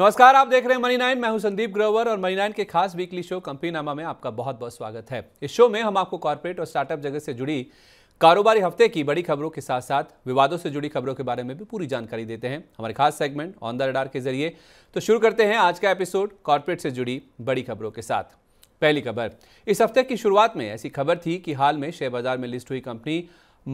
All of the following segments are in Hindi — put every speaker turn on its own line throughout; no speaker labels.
नमस्कार आप देख रहे हैं मनी नाइन मैं हूं संदीप ग्रोवर और मनी नाइन के खास वीकली शो कंपनी नामा में आपका बहुत बहुत स्वागत है इस शो में हम आपको कॉरपोरेट और स्टार्टअप जगत से जुड़ी कारोबारी हफ्ते की बड़ी खबरों के साथ साथ विवादों से जुड़ी खबरों के बारे में भी पूरी जानकारी देते हैं हमारे खास सेगमेंट ऑन द रडार के जरिए तो शुरू करते हैं आज का एपिसोड कॉरपोरेट से जुड़ी बड़ी खबरों के साथ पहली खबर इस हफ्ते की शुरुआत में ऐसी खबर थी कि हाल में शेयर बाजार में लिस्ट हुई कंपनी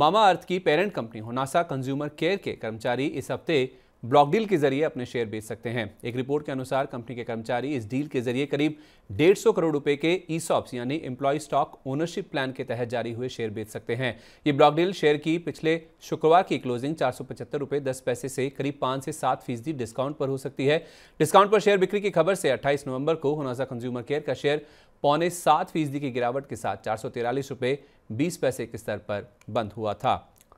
मामा अर्थ की parent company Honasa consumer care के कर्मचारी इस हफ्ते ब्लॉक डील के जरिए अपने शेयर बेच सकते हैं एक रिपोर्ट के अनुसार कंपनी के कर्मचारी इस डील के जरिए करीब 150 करोड़ रुपए के ईसॉप्स यानी एम्प्लॉय स्टॉक ओनरशिप प्लान के तहत जारी हुए शेयर बेच सकते हैं ये ब्लॉक डील शेयर की पिछले शुक्रवार की क्लोजिंग चार सौ पैसे से करीब पाँच से सात फीसदी डिस्काउंट पर हो सकती है डिस्काउंट पर शेयर बिक्री की खबर से अट्ठाईस नवंबर को होनाजा कंज्यूमर केयर का शेयर पौने सात फीसदी की गिरावट के साथ चार सौ बीस पैसे के स्तर पर बंद हुआ था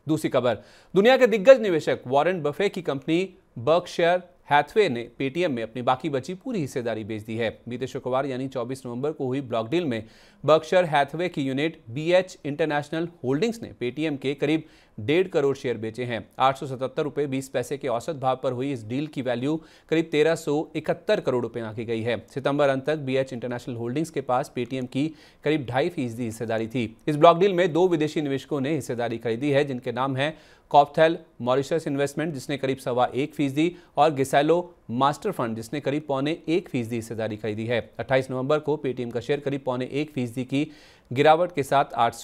दूसरी खबर दुनिया के दिग्गज निवेशक वॉरेन बफे की कंपनी बर्कशेयर हैथवे ने पेटीएम में अपनी बाकी बची पूरी हिस्सेदारी बेच दी है बीते शुक्रवार यानी 24 नवंबर को हुई ब्लॉक डील में बर्कशर हैथवे की यूनिट बीएच इंटरनेशनल होल्डिंग्स ने पेटीएम के करीब डेढ़ करोड़ शेयर बेचे हैं आठ सौ सतहत्तर रुपये बीस पैसे के औसत भाव पर हुई इस डील की वैल्यू करीब तेरह सौ इकहत्तर करोड़ रुपये आंकी गई है सितंबर अंत तक बी इंटरनेशनल होल्डिंग्स के पास पेटीएम की करीब ढाई फीसदी हिस्सेदारी थी इस ब्लॉक डील में दो विदेशी निवेशकों ने हिस्सेदारी खरीदी है जिनके नाम है कॉपथेल मॉरिशस इन्वेस्टमेंट जिसने करीब सवा एक फीसदी और गिसैलो मास्टर फंड जिसने करीब पौने एक फीसदी हिस्सेदारी खरीदी है 28 नवंबर को पेटीएम का शेयर करीब पौने एक फीसदी की गिरावट के साथ आठ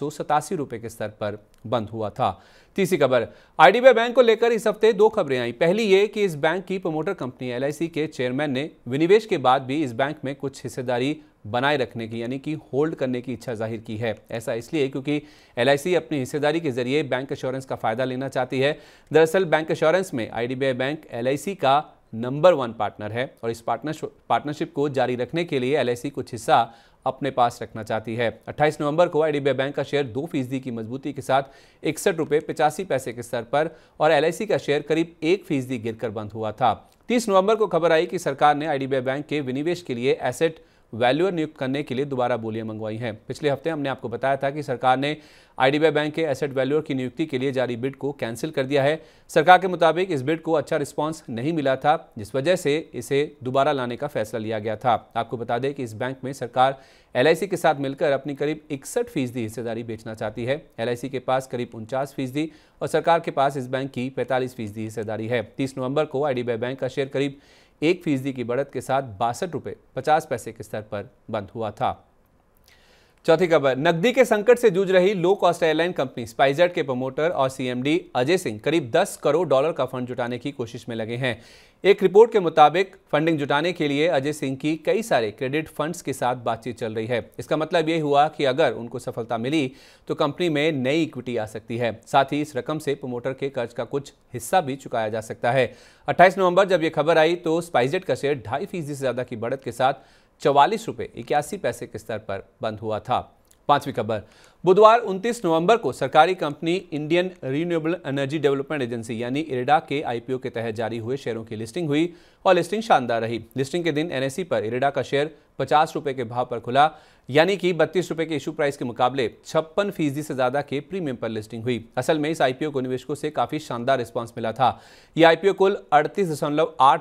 रुपए के स्तर पर बंद हुआ था तीसरी खबर आईडीबीआई बैंक को लेकर इस हफ्ते दो खबरें आई पहली ये कि इस बैंक की प्रमोटर कंपनी एल के चेयरमैन ने विनिवेश के बाद भी इस बैंक में कुछ हिस्सेदारी बनाए रखने की यानी कि होल्ड करने की इच्छा जाहिर की है ऐसा इसलिए क्योंकि एल अपनी हिस्सेदारी के जरिए बैंक इंश्योरेंस का फायदा लेना चाहती है दरअसल बैंक इंश्योरेंस में आई बैंक एल का नंबर वन पार्टनर है और इस पार्टनर पार्टनरशिप को जारी रखने के लिए एल कुछ हिस्सा अपने पास रखना चाहती है 28 नवंबर को आई बैंक का शेयर दो फीसदी की मजबूती के साथ इकसठ रुपये पचासी पैसे के स्तर पर और एल का शेयर करीब एक फीसदी गिरकर बंद हुआ था 30 नवंबर को खबर आई कि सरकार ने आई बैंक के विनिवेश के लिए एसेट वैल्यूअर नियुक्त करने के लिए दोबारा बोलियां मंगवाई हैं पिछले हफ्ते हमने आपको बताया था कि सरकार ने आईडीबीआई बैंक के एसेट वैल्यूअर की नियुक्ति के लिए जारी बिड को कैंसिल कर दिया है सरकार के मुताबिक इस बिड को अच्छा रिस्पॉन्स नहीं मिला था जिस वजह से इसे दोबारा लाने का फैसला लिया गया था आपको बता दें कि इस बैंक में सरकार एल के साथ मिलकर अपनी करीब इकसठ फीसदी हिस्सेदारी बेचना चाहती है एल के पास करीब उनचास फीसदी और सरकार के पास इस बैंक की पैंतालीस फीसदी हिस्सेदारी है तीस नवंबर को आई बैंक का शेयर करीब एक फीसदी की बढ़त के साथ बासठ रुपये पचास पैसे के स्तर पर बंद हुआ था चौथी खबर नकदी के संकट से जूझ रही low cost airline company SpiceJet के प्रमोटर और सीएमडी अजय सिंह करीब 10 करोड़ डॉलर का फंड जुटाने की कोशिश में लगे हैं एक रिपोर्ट के मुताबिक फंडिंग जुटाने के लिए अजय सिंह की कई सारे क्रेडिट फंड्स के साथ बातचीत चल रही है इसका मतलब ये हुआ कि अगर उनको सफलता मिली तो कंपनी में नई इक्विटी आ सकती है साथ ही इस रकम से प्रमोटर के कर्ज का कुछ हिस्सा भी चुकाया जा सकता है अट्ठाईस नवंबर जब यह खबर आई तो स्पाइसजेट का शेयर ढाई फीसदी से ज़्यादा की बढ़त के साथ चवालीस रुपये इक्यासी पैसे के स्तर पर बंद हुआ था पांचवी खबर बुधवार 29 नवंबर को सरकारी company Indian renewable energy development agency यानी इरेडा के आईपीओ के तहत जारी हुए शेयरों की लिस्टिंग हुई और लिस्टिंग शानदार रही लिस्टिंग के दिन एनएससी पर इरेडा का शेयर पचास रुपये के भाव पर खुला यानी कि बत्तीस रुपये के इशू प्राइस के मुकाबले छप्पन फीसदी से ज़्यादा के प्रीमियम पर लिस्टिंग हुई असल में इस आईपीओ को निवेशकों से काफ़ी शानदार रिस्पॉन्स मिला था यह आईपीओ कुल अड़तीस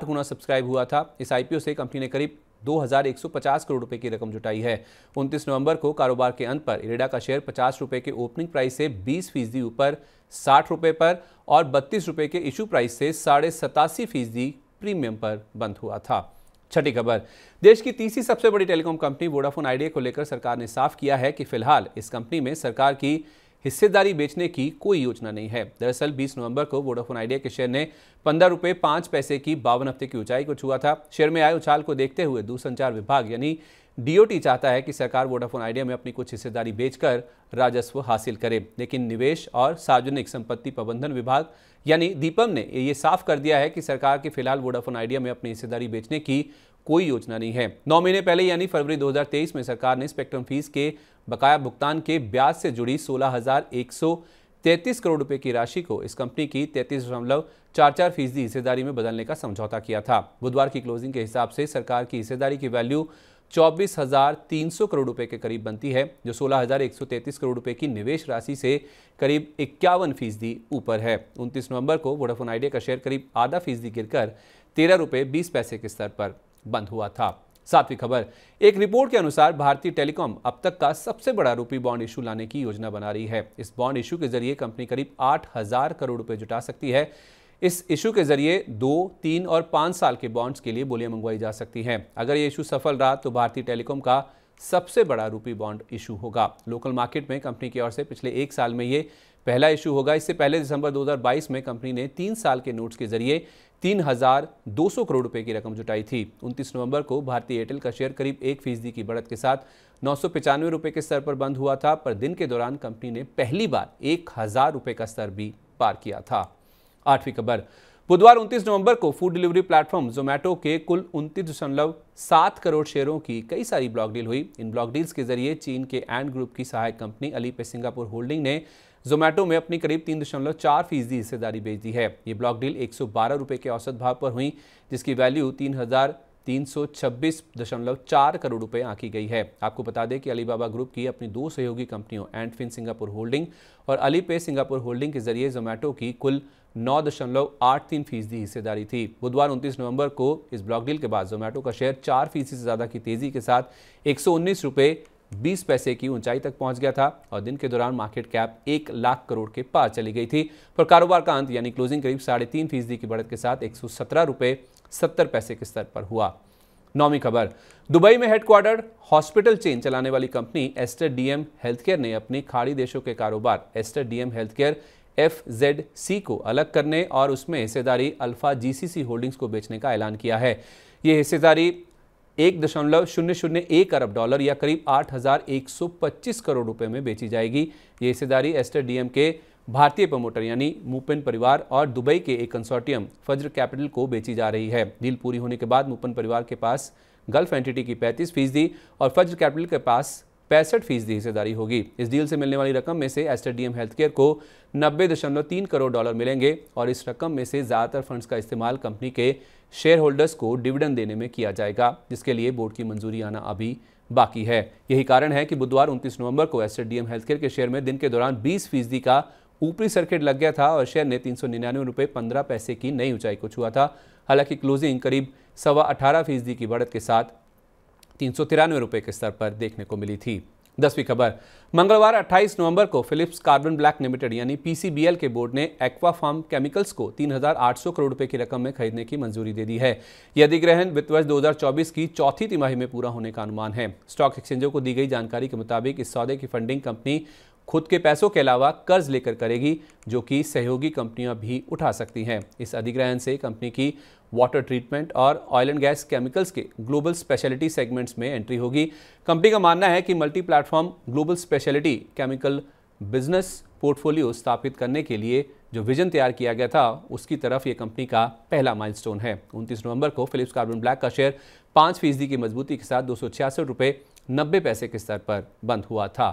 गुना सब्सक्राइब हुआ था इस आईपीओ से कंपनी ने करीब 2150 करोड़ रुपए की रकम जुटाई है 29 नवंबर को कारोबार के अंत पर इरेडा का शेयर पचास रुपये के ओपनिंग प्राइस से 20 फीसदी ऊपर साठ रुपये पर और बत्तीस रुपये के इशू प्राइस से साढ़े सतासी फीसदी प्रीमियम पर बंद हुआ था छठी खबर देश की तीसरी सबसे बड़ी टेलीकॉम कंपनी वोडाफोन आइडिया को लेकर सरकार ने साफ किया है कि फिलहाल इस कंपनी में सरकार की हिस्सेदारी बेचने की कोई योजना नहीं है दरअसल 20 नवंबर को वोडाफोन आइडिया के शेयर ने पंद्रह रुपये पाँच पैसे की बावन हफ्ते की ऊंचाई को छुआ था शेयर में आए उछाल को देखते हुए दूरसंचार विभाग यानी डीओटी चाहता है कि सरकार वोडाफोन आइडिया में अपनी कुछ हिस्सेदारी बेचकर राजस्व हासिल करे लेकिन निवेश और सार्वजनिक संपत्ति प्रबंधन विभाग यानी दीपम ने ये साफ कर दिया है कि सरकार की फिलहाल वोडाफोन आइडिया में अपनी हिस्सेदारी बेचने की कोई योजना नहीं है नौ महीने पहले यानी फरवरी 2023 में सरकार ने स्पेक्ट्रम फीस के बकाया भुगतान के ब्याज से जुड़ी सोलह तैंतीस करोड़ रुपए की राशि को इस कंपनी की तैंतीस दशमलव चार चार फीसदी हिस्सेदारी में बदलने का समझौता किया था बुधवार की क्लोजिंग के हिसाब से सरकार की हिस्सेदारी की वैल्यू चौबीस हजार तीन सौ करोड़ रुपए के करीब बनती है जो सोलह हजार एक सौ तैंतीस करोड़ रुपए की निवेश राशि से करीब इक्यावन फीसदी ऊपर है उनतीस नवंबर को वोडाफोन आइडिया का शेयर करीब आधा फीसदी गिरकर तेरह रुपये बीस पैसे के स्तर पर बंद हुआ था सातवीं खबर एक रिपोर्ट के अनुसार भारतीय टेलीकॉम अब तक का सबसे बड़ा रूपी बॉन्ड इशू लाने की योजना बना रही है इस बॉन्ड इशू के जरिए कंपनी करीब आठ हजार करोड़ रुपए जुटा सकती है इस इशू के जरिए दो तीन और पाँच साल के बॉन्ड्स के लिए बोलियां मंगवाई जा सकती हैं अगर ये इशू सफल रहा तो भारतीय टेलीकॉम का सबसे बड़ा रूपी बॉन्ड इशू होगा लोकल मार्केट में कंपनी की ओर से पिछले एक साल में ये पहला इशू होगा इससे पहले दिसंबर 2022 में कंपनी ने तीन साल के नोट्स के जरिए तीन हजार दो सौ करोड़ रुपए की रकम जुटाई थी 29 नवंबर को भारतीय एयरटेल का शेयर करीब एक फीसदी की बढ़त के साथ नौ सौ के स्तर पर बंद हुआ था पर दिन के दौरान कंपनी ने पहली बार एक हज़ार का स्तर भी पार किया था आठवीं खबर बुधवार 29 नवंबर को फूड डिलीवरी प्लेटफॉर्म जोमेटो के कुल उनतीस दशमलव सात करोड़ शेयरों की कई सारी ब्लॉक डील हुई इन ब्लॉक डील्स के जरिए चीन के एंड ग्रुप की सहायक कंपनी अली पे सिंगापुर होल्डिंग ने जोमेटो में अपनी करीब तीन दशमलव चार फीसदी हिस्सेदारी बेच दी है ये ब्लॉक डील एक सौ बारह रुपये के औसत भाव पर हुई जिसकी वैल्यू तीन हज़ार तीन सौ छब्बीस दशमलव चार करोड़ रुपए आंकी गई है आपको बता दें कि अलीबाबा ग्रुप की अपनी दो सहयोगी कंपनियों एंडफिन सिंगापुर होल्डिंग और अली पे सिंगापुर होल्डिंग के जरिए जोमेटो की कुल नौ दशमलव आठ तीन फीसदी हिस्सेदारी थी बुधवार 29 नवंबर को इस ब्लॉक डील के बाद जोमेटो का शेयर चार फीसदी से ज़्यादा की तेज़ी के साथ एक सौ उन्नीस रुपये बीस पैसे की ऊंचाई तक पहुंच गया था और दिन के दौरान मार्केट कैप एक लाख करोड़ के पार चली गई थी पर कारोबार का अंत यानी क्लोजिंग करीब साढ़े तीन फीसदी की बढ़त के साथ एक सौ पैसे के स्तर पर हुआ नौवीं खबर दुबई में हेडक्वार्टर हॉस्पिटल चेन चलाने वाली company Aster DM Health Care ने अपने खाड़ी देशों के कारोबार Aster DM Health Care F Z C को अलग करने और उसमें हिस्सेदारी अल्फा जीसीसी होल्डिंग्स को बेचने का ऐलान किया है ये हिस्सेदारी एक दशमलव शून्य शून्य एक अरब डॉलर या करीब आठ हजार एक सौ पच्चीस करोड़ रुपए में बेची जाएगी ये हिस्सेदारी एस्टर डीएम के भारतीय प्रमोटर यानी मुपिन परिवार और दुबई के एक कंसोर्टियम फज्र कैपिटल को बेची जा रही है डील पूरी होने के बाद मुपिन परिवार के पास गल्फ एंटिटी की पैंतीस फीसदी और फज्र कैपिटल के पास पैंसठ फीसदी हिस्सेदारी होगी इस डील से मिलने वाली रकम में से एस्टर डीएम हेल्थ केयर को नब्बे दशमलव तीन करोड़ डॉलर मिलेंगे और इस रकम में से ज़्यादातर फंड्स का इस्तेमाल कंपनी के शेयर होल्डर्स को डिविडेंड देने में किया जाएगा जिसके लिए बोर्ड की मंजूरी आना अभी बाकी है यही कारण है कि बुधवार 29 नवंबर को एस डी हेल्थ केयर के शेयर में दिन के दौरान 20 फीसदी का ऊपरी सर्किट लग गया था और शेयर ने तीन सौ निन्यानवे रुपये पंद्रह पैसे की नई ऊंचाई को छुआ था हालांकि क्लोजिंग करीब सवा अठारह फीसदी की बढ़त के साथ तीन सौ तिरानवे रुपये के स्तर पर देखने को मिली थी दसवीं खबर मंगलवार 28 नवंबर को फिलिप्स कार्बन ब्लैक लिमिटेड यानी पीसीबीएल के बोर्ड ने एक्वा फार्म केमिकल्स को 3,800 करोड़ रुपए की रकम में खरीदने की मंजूरी दे दी है यह अधिग्रहण वित्त वर्ष 2024 की चौथी तिमाही में पूरा होने का अनुमान है स्टॉक एक्सचेंजों को दी गई जानकारी के मुताबिक इस सौदे की फंडिंग कंपनी खुद के पैसों के अलावा कर्ज लेकर करेगी जो कि सहयोगी कंपनियां भी उठा सकती हैं इस अधिग्रहण से कंपनी की वाटर ट्रीटमेंट और ऑयल एंड गैस केमिकल्स के ग्लोबल स्पेशलिटी सेगमेंट्स में एंट्री होगी कंपनी का मानना है कि multi platform global speciality chemical business portfolio स्थापित करने के लिए जो विजन तैयार किया गया था उसकी तरफ ये कंपनी का पहला माइलस्टोन है 29 नवंबर को फिलिप्स कार्बन ब्लैक का शेयर पाँच फीसदी की मजबूती के साथ दो सौ नब्बे पैसे के स्तर पर बंद हुआ था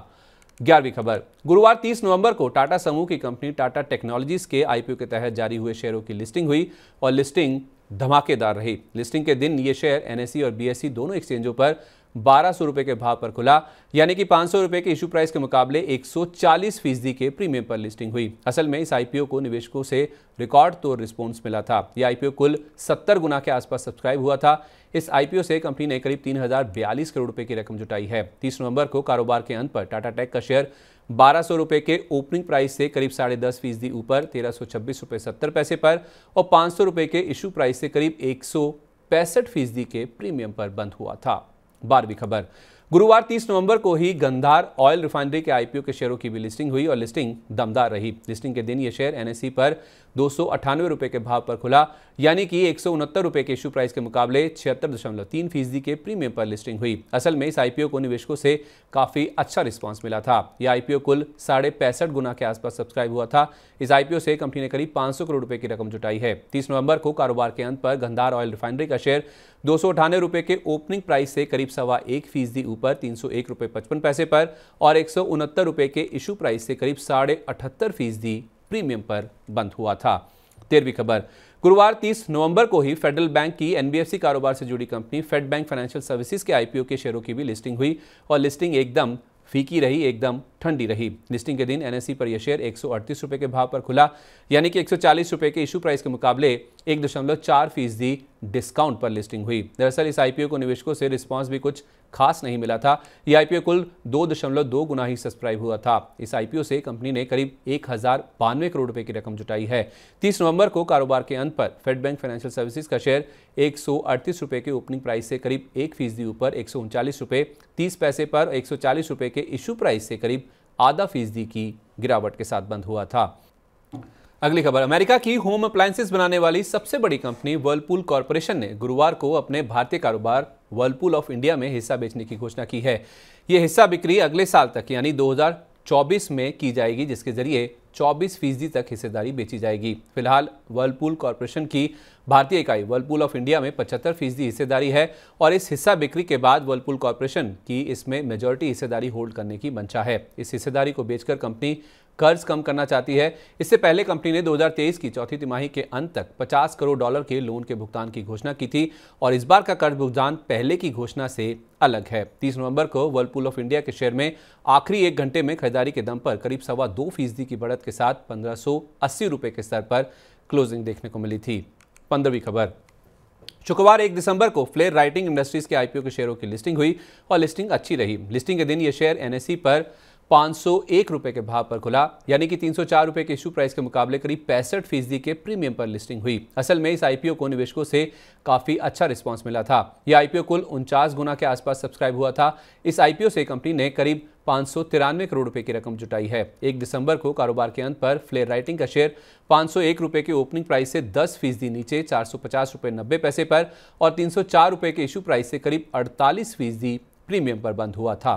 ग्यारहवीं खबर गुरुवार 30 नवंबर को टाटा समूह की कंपनी टाटा टेक्नोलॉजीज के आईपीओ के तहत जारी हुए शेयरों की लिस्टिंग हुई और लिस्टिंग धमाकेदार रही लिस्टिंग के दिन ये शेयर एनएसई और बीएसई दोनों एक्सचेंजों पर बारह सौ रुपए के भाव पर खुला यानी कि पाँच सौ रुपए के इशू प्राइस के मुकाबले 140 फीसदी के प्रीमियम पर लिस्टिंग हुई असल में इस आईपीओ को निवेशकों से रिकॉर्ड तोड़ रिस्पॉन्स मिला था यह आईपीओ कुल 70 गुना के आसपास सब्सक्राइब हुआ था इस आईपीओ से कंपनी ने करीब तीन करोड़ रुपये की रकम जुटाई है तीस नवंबर को कारोबार के अंत पर टाटा टेक का शेयर बारह सौ रुपए के ओपनिंग प्राइस से करीब साढ़े दस फीसदी ऊपर तेरह सौ छब्बीस रुपये सत्तर पैसे पर और पाँच सौ रुपए के इशू प्राइस से करीब एक सौ पैंसठ फीसदी के प्रीमियम पर बंद हुआ था बारहवीं खबर गुरुवार 30 नवंबर को ही गंधार ऑयल रिफाइनरी के आईपीओ के शेयरों की भी लिस्टिंग हुई और लिस्टिंग दमदार रही लिस्टिंग के दिन ये शेयर एनएससी पर दो रुपए के भाव पर खुला यानी कि एक रुपए के इशू प्राइस के मुकाबले छिहत्तर फीसदी के प्रीमियम पर लिस्टिंग हुई असल में इस आईपीओ को निवेशकों से काफ़ी अच्छा रिस्पांस मिला था यह आईपीओ कुल साढ़े पैंसठ गुना के आसपास सब्सक्राइब हुआ था इस आईपीओ से कंपनी ने करीब पांच करोड़ रुपए की रकम जुटाई है तीस नवंबर को कारोबार के अंत पर गंधार ऑयल रिफाइनरी का शेयर दो रुपए के ओपनिंग प्राइस से करीब सवा एक फीसदी ऊपर तीन रुपए पचपन पैसे पर और एक रुपए के इशू प्राइस से करीब साढ़े अठहत्तर फीसदी प्रीमियम पर बंद हुआ था तेरहवीं खबर गुरुवार 30 नवंबर को ही फेडरल बैंक की एनबीएफसी कारोबार से जुड़ी company Fed Bank Financial Services के आईपीओ के शेयरों की भी लिस्टिंग हुई और लिस्टिंग एकदम फीकी रही एकदम ठंडी रही लिस्टिंग के दिन एनएससी पर यह शेयर एक रुपए के भाव पर खुला यानी कि एक सौ के इशू प्राइस के मुकाबले एक दशमलव चार फीसदी डिस्काउंट पर लिस्टिंग हुई दरअसल इस आईपीओ को निवेशकों से रिस्पांस भी कुछ खास नहीं मिला था यह आईपीओ कुल दो दशमलव दो गुना ही सब्सक्राइब हुआ था इस आईपीओ से कंपनी ने करीब एक हजार बानवे करोड़ रुपए की रकम जुटाई है 30 नवंबर को कारोबार के अंत पर फेड बैंक फाइनेंशियल सर्विसेज का शेयर एक रुपए के ओपनिंग प्राइस से करीब एक फीसदी ऊपर एक रुपए तीस पैसे पर एक रुपए के इशू प्राइस से करीब आधा फीसदी की गिरावट के साथ बंद हुआ था अगली खबर अमेरिका की होम अप्लायंसेस बनाने वाली सबसे बड़ी कंपनी वर्लपूल कॉरपोरेशन ने गुरुवार को अपने भारतीय कारोबार वर्लपूल ऑफ इंडिया में हिस्सा बेचने की घोषणा की है यह हिस्सा बिक्री अगले साल तक यानी 2024 में की जाएगी जिसके जरिए चौबीस फीसदी तक हिस्सेदारी बेची जाएगी फिलहाल वर्लपूल कॉरपोरेशन की भारतीय इकाई वर्लपूल ऑफ इंडिया में पचहत्तर फीसदी हिस्सेदारी है और इस हिस्सा बिक्री के बाद वर्लपूल कॉरपोरेशन की इसमें मेजोरिटी हिस्सेदारी होल्ड करने की मंशा है इस हिस्सेदारी को बेचकर कंपनी कर्ज कम करना चाहती है इससे पहले कंपनी ने 2023 की चौथी तिमाही के अंत तक 50 करोड़ डॉलर के लोन के भुगतान की घोषणा की थी और इस बार का कर्ज भुगतान पहले की घोषणा से अलग है 30 नवंबर को वर्लपूल ऑफ इंडिया के शेयर में आखिरी एक घंटे में खरीदारी के दम पर करीब सवा दो फीसदी की बढ़त के साथ पंद्रह रुपये के स्तर पर क्लोजिंग देखने को मिली थी पंद्रहवीं खबर शुक्रवार एक दिसंबर को फ्लेयर राइटिंग इंडस्ट्रीज के आईपीओ के शेयरों की लिस्टिंग हुई और लिस्टिंग अच्छी रही लिस्टिंग के दिन ये शेयर एनएससी पर 501 रुपए के भाव पर खुला यानी कि 304 रुपए के इशू प्राइस के मुकाबले करीब पैंसठ फीसदी के प्रीमियम पर लिस्टिंग हुई असल में इस आईपीओ को निवेशकों से काफ़ी अच्छा रिस्पांस मिला था यह आईपीओ कुल उनचास गुना के आसपास सब्सक्राइब हुआ था इस आईपीओ से कंपनी ने करीब पाँच करोड़ रुपए की रकम जुटाई है एक दिसंबर को कारोबार के अंत पर फ्लेयर राइटिंग का शेयर पाँच रुपए के ओपनिंग प्राइस से दस फीसदी नीचे चार रुपए नब्बे पैसे पर और चार रुपए के इशू प्राइस से करीब अड़तालीस फीसदी प्रीमियम पर बंद हुआ था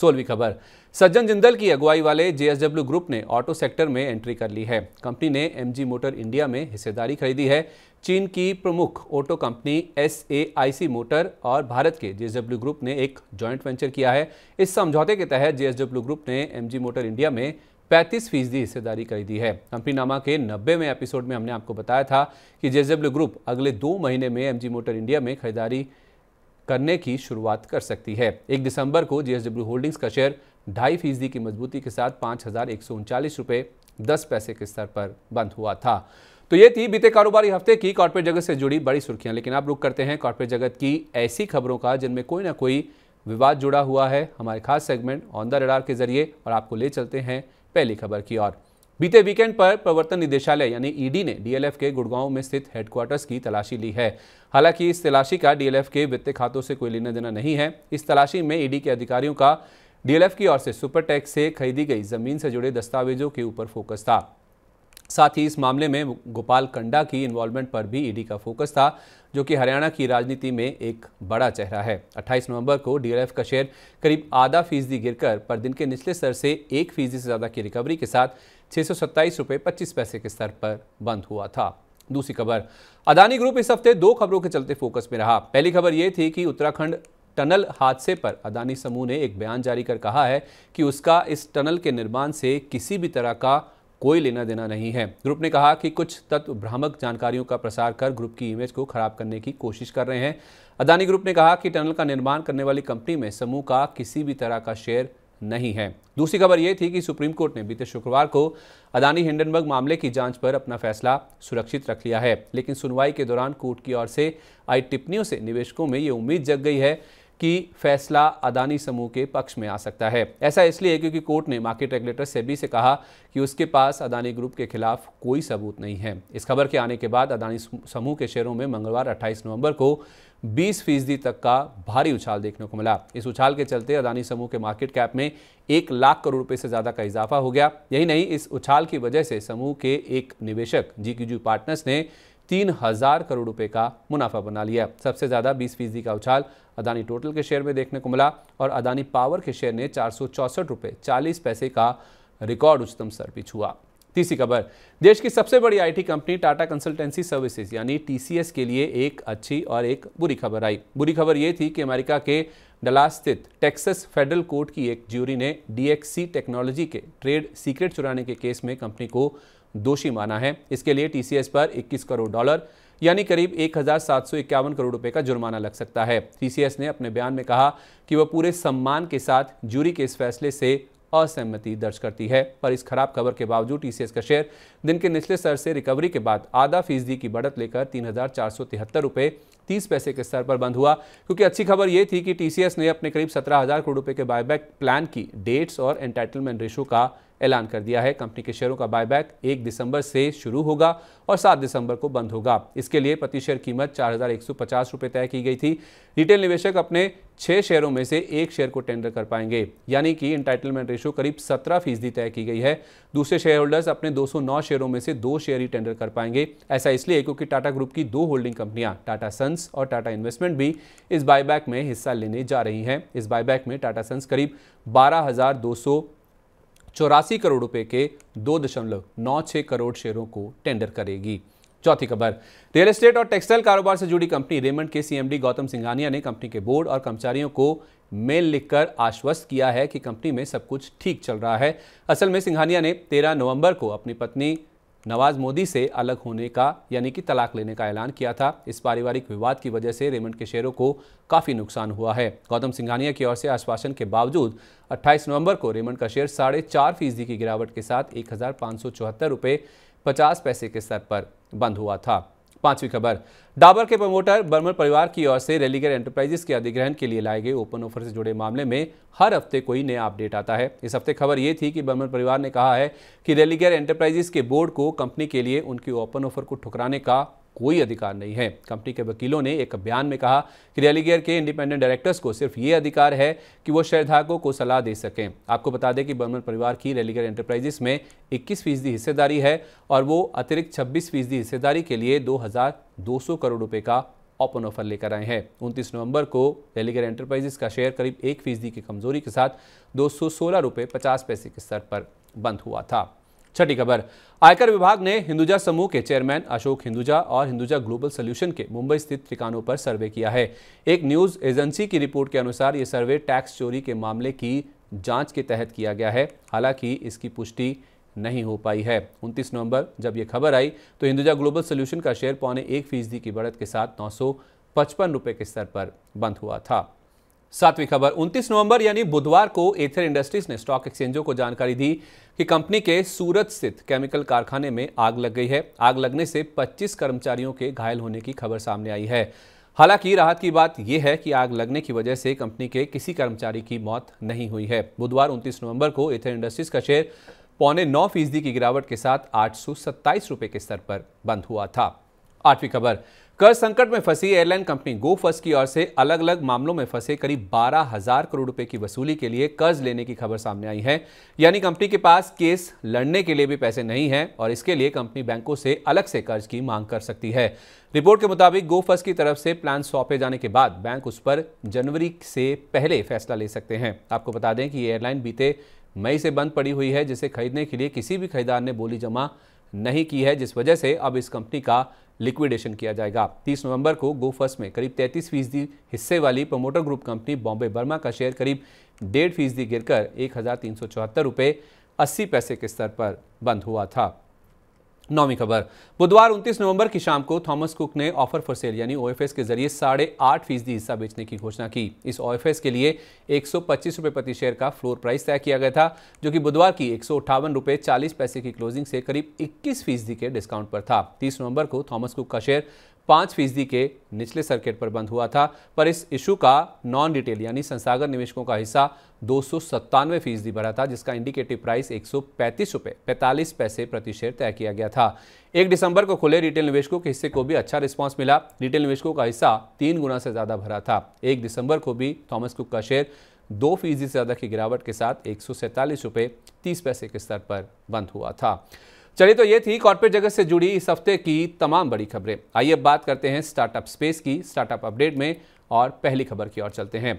सोलहवीं खबर सज्जन जिंदल की अगुवाई वाले जेएसडब्ल्यू ग्रुप ने ऑटो सेक्टर में एंट्री कर ली है कंपनी ने एमजी मोटर इंडिया में हिस्सेदारी खरीदी है चीन की प्रमुख ऑटो कंपनी एसएआईसी मोटर और भारत के जेएसडब्ल्यू ग्रुप ने एक जॉइंट वेंचर किया है इस समझौते के तहत जेएसडब्ल्यू ग्रुप ने एम मोटर इंडिया में पैंतीस फीसदी हिस्सेदारी खरीदी है कंपनीनामा के नब्बेवें एपिसोड में हमने आपको बताया था कि जेएसडब्ल्यू ग्रुप अगले दो महीने में एम मोटर इंडिया में खरीदारी करने की शुरुआत कर सकती है एक दिसंबर को जीएसडब्ल्यू होल्डिंग्स का शेयर ढाई फीसदी की मजबूती के साथ पांच हज़ार एक सौ उनचालीस रुपये दस पैसे के स्तर पर बंद हुआ था तो ये थी बीते कारोबारी हफ्ते की कॉर्पोरेट जगत से जुड़ी बड़ी सुर्खियां लेकिन आप रुक करते हैं कॉर्पोरेट जगत की ऐसी खबरों का जिनमें कोई ना कोई विवाद जुड़ा हुआ है हमारे खास सेगमेंट ऑन द रडार के जरिए और आपको ले चलते हैं पहली खबर की ओर बीते वीकेंड पर प्रवर्तन निदेशालय यानी ईडी ने डीएलएफ के गुड़गांव में स्थित हेडक्वार्टर्स की तलाशी ली है हालांकि इस तलाशी का डीएलएफ के वित्तीय खातों से कोई लेना देना नहीं है इस तलाशी में ईडी के अधिकारियों का डीएलएफ की ओर से सुपरटैक्स से खरीदी गई जमीन से जुड़े दस्तावेजों के ऊपर फोकस था साथ ही इस मामले में गोपाल कंडा की इन्वॉल्वमेंट पर भी ईडी का फोकस था जो कि हरियाणा की राजनीति में एक बड़ा चेहरा है 28 नवंबर को डीआरएफ का शेयर करीब आधा फीसदी गिरकर पर दिन के निचले स्तर से एक फीसदी से ज़्यादा की रिकवरी के साथ छः सौ सत्ताईस पच्चीस पैसे के स्तर पर बंद हुआ था दूसरी खबर अदानी ग्रुप इस हफ्ते दो खबरों के चलते फोकस में रहा पहली खबर यह थी कि उत्तराखंड टनल हादसे पर अदानी समूह ने एक बयान जारी कर कहा है कि उसका इस टनल के निर्माण से किसी भी तरह का कोई लेना देना नहीं है ग्रुप ने कहा कि कुछ तत्व भ्रामक जानकारियों का प्रसार कर ग्रुप की इमेज को खराब करने की कोशिश कर रहे हैं अदानी ग्रुप ने कहा कि टनल का निर्माण करने वाली कंपनी में समूह का किसी भी तरह का शेयर नहीं है दूसरी खबर यह थी कि सुप्रीम कोर्ट ने बीते शुक्रवार को अदानी हिंडनबर्ग मामले की जांच पर अपना फैसला सुरक्षित रख लिया है लेकिन सुनवाई के दौरान कोर्ट की ओर से आई टिप्पणियों से निवेशकों में ये उम्मीद जग गई है कि फैसला अदानी समूह के पक्ष में आ सकता है ऐसा इसलिए क्योंकि कोर्ट ने मार्केट रेगुलेटर सेबी से कहा कि उसके पास अदानी ग्रुप के खिलाफ कोई सबूत नहीं है इस खबर के आने के बाद अदानी समूह के शेयरों में मंगलवार 28 नवंबर को 20 फीसदी तक का भारी उछाल देखने को मिला इस उछाल के चलते अदानी समूह के मार्केट कैप में एक लाख करोड़ रुपए से ज़्यादा का इजाफा हो गया यही नहीं इस उछाल की वजह से समूह के एक निवेशक जी पार्टनर्स ने तीन हजार करोड़ रुपए का मुनाफा बना लिया सबसे ज़्यादा बीस फीसदी का उछाल अदानी टोटल के शेयर में देखने को मिला और अदानी पावर के शेयर ने चार सौ पैसे का रिकॉर्ड उच्चतम स्तर पर छुआ तीसरी खबर देश की सबसे बड़ी IT company Tata Consultancy Services यानी टीसीएस के लिए एक अच्छी और एक बुरी खबर आई बुरी खबर ये थी कि अमेरिका के डला स्थित टेक्सस फेडरल कोर्ट की एक ज्यूरी ने डीएक्सी टेक्नोलॉजी के ट्रेड सीक्रेट चुराने के केस में कंपनी को दोषी माना है इसके लिए टीसीएस पर 21 करोड़ डॉलर यानी करीब एक करोड़ रुपए का जुर्माना लग सकता है टीसीएस ने अपने बयान में कहा कि वह पूरे सम्मान के साथ जूरी के इस फैसले से असहमति दर्ज करती है पर इस खराब खबर के बावजूद टीसीएस का शेयर दिन के निचले स्तर से रिकवरी के बाद आधा फीसदी की बढ़त लेकर तीन रुपए तीस पैसे के स्तर पर बंद हुआ क्योंकि अच्छी खबर यह थी कि टीसीएस ने अपने करीब सत्रह हज़ार करोड़ रुपए के बायबैक प्लान की डेट्स और एंटाइटलमेंट रेशो का ऐलान कर दिया है कंपनी के शेयरों का बायबैक एक दिसंबर से शुरू होगा और सात दिसंबर को बंद होगा इसके लिए प्रति शेयर कीमत चार हज़ार एक सौ पचास तय की गई थी रिटेल निवेशक अपने छह शेयरों में से एक शेयर को टेंडर कर पाएंगे यानी कि इंटाइटलमेंट रेशो करीब सत्रह फीसदी तय की गई है दूसरे शेयर होल्डर्स अपने 209 शेयरों में से दो शेयर ही टेंडर कर पाएंगे ऐसा इसलिए क्योंकि टाटा ग्रुप की दो होल्डिंग कंपनियां टाटा सन सन्स और टाटा इन्वेस्टमेंट भी इस बायबैक में हिस्सा लेने जा रही हैं इस बायबैक में टाटा सन्स करीब बारह चौरासी करोड़ रुपए के दो दशमलव नौ छः करोड़ शेयरों को टेंडर करेगी चौथी खबर रियल एस्टेट और टेक्सटाइल कारोबार से जुड़ी कंपनी रेमंड के सीएमडी गौतम सिंघानिया ने कंपनी के बोर्ड और कर्मचारियों को मेल लिखकर आश्वस्त किया है कि कंपनी में सब कुछ ठीक चल रहा है असल में सिंघानिया ने 13 नवंबर को अपनी पत्नी नवाज मोदी से अलग होने का यानी कि तलाक लेने का ऐलान किया था इस पारिवारिक विवाद की वजह से रेमंड के शेयरों को काफ़ी नुकसान हुआ है गौतम सिंघानिया की ओर से आश्वासन के बावजूद 28 नवंबर को रेमंड का शेयर साढ़े चार फीसदी की गिरावट के साथ एक हज़ार पचास पैसे के स्तर पर बंद हुआ था पांचवी खबर डाबर के प्रमोटर बर्मन परिवार की ओर से रेलीगर एंटरप्राइजेस के अधिग्रहण के लिए लाए गए ओपन ऑफर से जुड़े मामले में हर हफ्ते कोई नया अपडेट आता है इस हफ्ते खबर ये थी कि बर्मन परिवार ने कहा है कि रेलीगर एंटरप्राइजेस के बोर्ड को कंपनी के लिए उनकी ओपन ऑफर को ठुकराने का कोई अधिकार नहीं है कंपनी के वकीलों ने एक बयान में कहा कि रेलीगेयर के इंडिपेंडेंट डायरेक्टर्स को सिर्फ ये अधिकार है कि वो शेयरधारकों को सलाह दे सकें आपको बता दें कि बर्मन परिवार की रेलीगेयर एंटरप्राइजेस में इक्कीस फीसदी हिस्सेदारी है और वो अतिरिक्त छब्बीस फीसदी हिस्सेदारी के लिए दो करोड़ रुपये का ओपन ऑफर लेकर आए हैं उनतीस नवंबर को रेलीगेयर एंटरप्राइजेस का शेयर करीब एक फीसदी की कमजोरी के साथ दो सौ रुपये पचास पैसे के स्तर पर बंद हुआ था छठी खबर आयकर विभाग ने हिंदुजा समूह के चेयरमैन अशोक हिंदुजा और हिंदुजा ग्लोबल सोल्यूशन के मुंबई स्थित ठिकानों पर सर्वे किया है एक न्यूज एजेंसी की रिपोर्ट के अनुसार ये सर्वे टैक्स चोरी के मामले की जांच के तहत किया गया है हालांकि इसकी पुष्टि नहीं हो पाई है 29 नवंबर जब ये खबर आई तो हिंदुजा ग्लोबल सोल्यूशन का शेयर पौने एक फीसदी की बढ़त के साथ नौ सौ पचपन के स्तर पर बंद हुआ था सातवीं खबर 29 नवंबर यानी बुधवार को एथर इंडस्ट्रीज ने स्टॉक एक्सचेंजों को जानकारी दी कि कंपनी के सूरत स्थित केमिकल कारखाने में आग लग गई है आग लगने से 25 कर्मचारियों के घायल होने की खबर सामने आई है हालांकि राहत की बात यह है कि आग लगने की वजह से कंपनी के किसी कर्मचारी की मौत नहीं हुई है बुधवार उन्तीस नवंबर को एथर इंडस्ट्रीज का शेयर पौने नौ फीसदी की गिरावट के साथ आठ रुपए के स्तर पर बंद हुआ था आठवीं खबर कर संकट में फंसी एयरलाइन कंपनी गो फर्स्ट की ओर से अलग अलग मामलों में फंसे करीब बारह हजार करोड़ रुपए की वसूली के लिए कर्ज लेने की खबर सामने आई है यानी कंपनी के पास केस लड़ने के लिए भी पैसे नहीं हैं और इसके लिए कंपनी बैंकों से अलग से कर्ज की मांग कर सकती है रिपोर्ट के मुताबिक गो फर्स्ट की तरफ से प्लान सौंपे जाने के बाद बैंक उस पर जनवरी से पहले फैसला ले सकते हैं आपको बता दें कि एयरलाइन बीते मई से बंद पड़ी हुई है जिसे खरीदने के लिए किसी भी खरीदार ने बोली जमा नहीं की है जिस वजह से अब इस कंपनी का लिक्विडेशन किया जाएगा 30 नवंबर को गोफर्स में करीब 33 फीसदी हिस्से वाली promoter group company Bombay Burmah का शेयर करीब डेढ़ फीसदी गिरकर एक हज़ार तीन सौ चौहत्तर रुपये अस्सी पैसे के स्तर पर बंद हुआ था नौवीं खबर बुधवार 29 नवंबर की शाम को थॉमस कुक ने ऑफर फॉर सेल यानी ओएफएस के जरिए साढ़े आठ फीसदी हिस्सा बेचने की घोषणा की इस ओएफएस के लिए एक रुपए प्रति शेयर का फ्लोर प्राइस तय किया गया था जो कि बुधवार की एक रुपए पैसे की क्लोजिंग से करीब 21 फीसदी के डिस्काउंट पर था 30 नवंबर को थॉमस कुक का शेयर पाँच फीसदी के निचले सर्किट पर बंद हुआ था पर इस इशू का नॉन रिटेल यानी संसागर निवेशकों का हिस्सा दो फीसदी बढ़ा था जिसका इंडिकेटिव प्राइस एक सौ पैंतालीस पैसे प्रति शेयर तय किया गया था एक दिसंबर को खुले रिटेल निवेशकों के हिस्से को भी अच्छा रिस्पांस मिला रिटेल निवेशकों का हिस्सा तीन गुना से ज़्यादा भरा था एक दिसंबर को भी थॉमस कुक का शेयर दो फीसदी से ज़्यादा की गिरावट के साथ एक सौ पैसे के स्तर पर बंद हुआ था चलिए तो ये थी कॉर्पोरेट जगत से जुड़ी इस हफ्ते की तमाम बड़ी खबरें आइए अब बात करते हैं स्टार्टअप स्पेस की स्टार्टअप अपडेट में और पहली खबर की ओर चलते हैं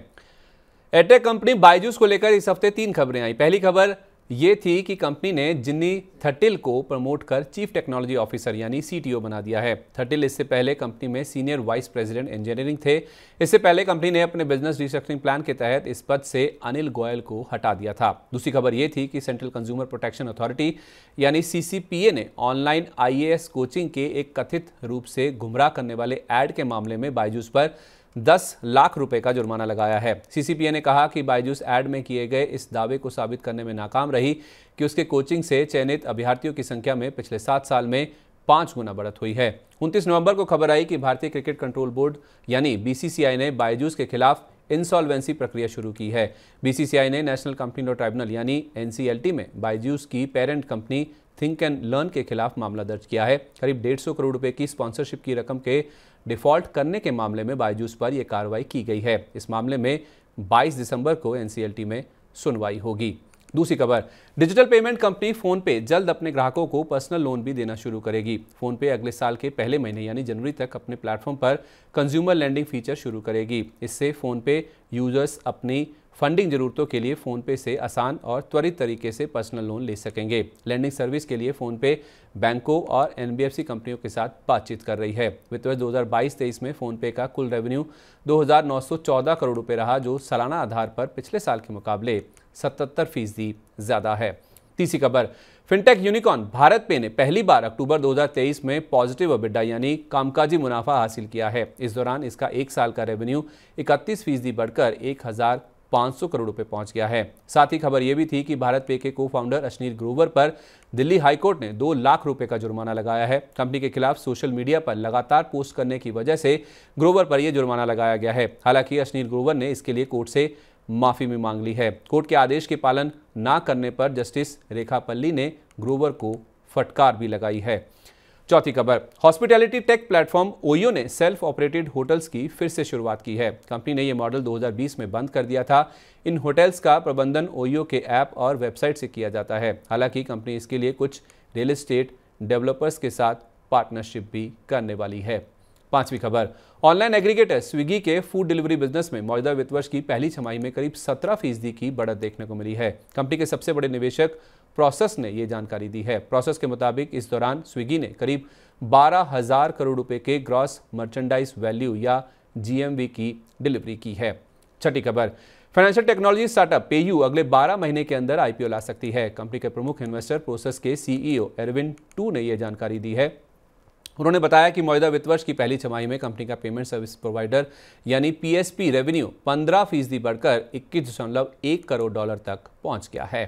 एटेक कंपनी बायजूस को लेकर इस हफ्ते तीन खबरें आई पहली खबर ये थी कि कंपनी ने जिन्नी थर्टिल को प्रमोट कर चीफ टेक्नोलॉजी ऑफिसर यानी सीटीओ बना दिया है थर्टिल इससे पहले कंपनी में सीनियर वाइस प्रेसिडेंट इंजीनियरिंग थे इससे पहले कंपनी ने अपने बिजनेस रिस्ट्रक्चरिंग प्लान के तहत इस पद से अनिल गोयल को हटा दिया था दूसरी खबर ये थी कि सेंट्रल कंज्यूमर प्रोटेक्शन अथॉरिटी यानी सीसीपीए ने ऑनलाइन आई कोचिंग के एक कथित रूप से गुमराह करने वाले एड के मामले में बायजूस पर दस लाख रुपए का जुर्माना लगाया है सीसीपीए ने कहा कि बायजूस एड में किए गए इस दावे को साबित करने में नाकाम रही कि उसके कोचिंग से चयनित अभ्यर्थियों की संख्या में पिछले सात साल में पांच गुना बढ़त हुई है उनतीस नवंबर को खबर आई कि भारतीय क्रिकेट कंट्रोल बोर्ड यानी बीसीसीआई ने बायजूस के खिलाफ इंसॉल्वेंसी प्रक्रिया शुरू की है बीसीसीआई ने नेशनल कंपनी लॉ ट्राइब्यूनल यानी एनसीएलटी में बायजूस की parent company Think and Learn के खिलाफ मामला दर्ज किया है करीब डेढ़ सौ करोड़ रुपए की स्पॉन्सरशिप की रकम के डिफॉल्ट करने के मामले में बायजूस पर यह कार्रवाई की गई है इस मामले में 22 दिसंबर को एनसीएलटी में सुनवाई होगी दूसरी खबर डिजिटल पेमेंट कंपनी फोनपे जल्द अपने ग्राहकों को पर्सनल लोन भी देना शुरू करेगी फोनपे अगले साल के पहले महीने यानी जनवरी तक अपने प्लेटफॉर्म पर कंज्यूमर लैंडिंग फीचर शुरू करेगी इससे फोनपे यूजर्स अपनी फंडिंग जरूरतों के लिए फ़ोनपे से आसान और त्वरित तरीके से पर्सनल लोन ले सकेंगे लैंडिंग सर्विस के लिए फ़ोनपे बैंकों और एनबीएफसी कंपनियों के साथ बातचीत कर रही है वित्त वर्ष दो हज़ार में फ़ोनपे का कुल रेवेन्यू 2,914 करोड़ रुपये रहा जो सालाना आधार पर पिछले साल के मुकाबले सतहत्तर फीसदी ज़्यादा है तीसरी खबर फिनटेक यूनिकॉर्न भारत पे ने पहली बार अक्टूबर 2023 में पॉजिटिव अबिडा यानी कामकाजी मुनाफा हासिल किया है इस दौरान इसका एक साल का रेवेन्यू इकतीस फीसदी बढ़कर एक हज़ार 500 करोड़ रुपए पहुंच गया है साथ ही खबर यह भी थी कि भारत पे के को फाउंडर अश्नील ग्रोवर पर दिल्ली हाईकोर्ट ने दो लाख रुपए का जुर्माना लगाया है कंपनी के खिलाफ सोशल मीडिया पर लगातार पोस्ट करने की वजह से ग्रोवर पर यह जुर्माना लगाया गया है हालांकि अश्नील ग्रोवर ने इसके लिए कोर्ट से माफी भी मांग ली है कोर्ट के आदेश के पालन ना करने पर जस्टिस रेखा पल्ली ने ग्रोवर को फटकार भी लगाई है चौथी खबर हॉस्पिटैलिटी टेक प्लेटफॉर्म ओयो ने सेल्फ ऑपरेटेड होटल्स की फिर से शुरुआत की है कंपनी ने यह मॉडल 2020 में बंद कर दिया था इन होटल्स का प्रबंधन ओयो के ऐप और वेबसाइट से किया जाता है हालांकि कंपनी इसके लिए कुछ रियल इस्टेट डेवलपर्स के साथ पार्टनरशिप भी करने वाली है पांचवी खबर ऑनलाइन एग्रीगेटर स्विगी के फूड डिलीवरी बिजनेस में मौजूदा वित्त वर्ष की पहली छमाई में करीब सत्रह फीसदी की बढ़त देखने को मिली है कंपनी के सबसे बड़े निवेशक प्रोसेस ने यह जानकारी दी है प्रोसेस के मुताबिक इस दौरान स्विगी ने करीब बारह हजार करोड़ रुपए के ग्रॉस मर्चेंडाइज वैल्यू या जीएमवी की डिलीवरी की है छठी खबर फाइनेंशियल टेक्नोलॉजी स्टार्टअप पेयू अगले 12 महीने के अंदर आईपीओ ला सकती है कंपनी के प्रमुख इन्वेस्टर प्रोसेस के सीईओ एरविन टू ने यह जानकारी दी है उन्होंने बताया कि मौजूदा वित्त वर्ष की पहली छमाही में कंपनी का पेमेंट सर्विस प्रोवाइडर यानी पीएसपी रेवेन्यू 15 फीसदी बढ़कर इक्कीस करोड़ डॉलर तक पहुंच गया है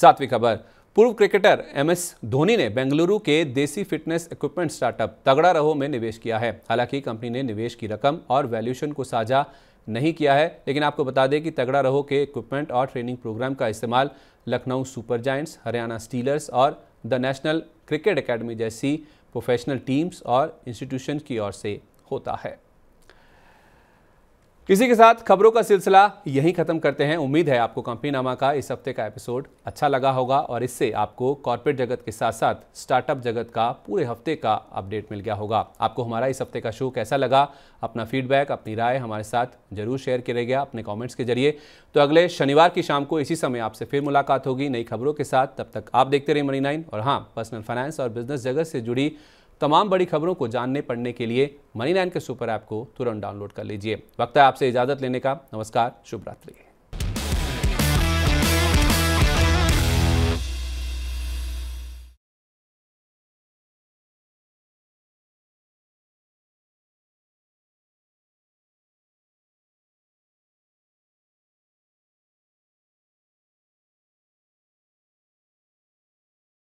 सातवीं खबर पूर्व क्रिकेटर एम एस धोनी ने बेंगलुरु के देसी फिटनेस इक्विपमेंट स्टार्टअप तगड़ा रहो में निवेश किया है हालांकि कंपनी ने निवेश की रकम और वैल्यूशन को साझा नहीं किया है लेकिन आपको बता दें कि तगड़ा रहो के इक्विपमेंट और ट्रेनिंग प्रोग्राम का इस्तेमाल Lucknow Super Giants Haryana Steelers और द नेशनल क्रिकेट अकेडमी जैसी प्रोफेशनल टीम्स और इंस्टीट्यूशन की ओर से होता है इसी के साथ खबरों का सिलसिला यहीं ख़त्म करते हैं उम्मीद है आपको कंपनी नामा का इस हफ्ते का एपिसोड अच्छा लगा होगा और इससे आपको कॉरपोरेट जगत के साथ साथ स्टार्टअप जगत का पूरे हफ्ते का अपडेट मिल गया होगा आपको हमारा इस हफ्ते का शो कैसा लगा अपना फीडबैक अपनी राय हमारे साथ जरूर शेयर करेगा अपने कॉमेंट्स के जरिए तो अगले शनिवार की शाम को इसी समय आपसे फिर मुलाकात होगी नई खबरों के साथ तब तक आप देखते रहिए मनी नाइन और हाँ पर्सनल फाइनेंस और बिजनेस जगत से जुड़ी तमाम बड़ी खबरों को जानने पढ़ने के लिए मनी लैंड के सुपर ऐप को तुरंत डाउनलोड कर लीजिए वक्त है आपसे इजाज़त लेने का नमस्कार शुभ रात्रि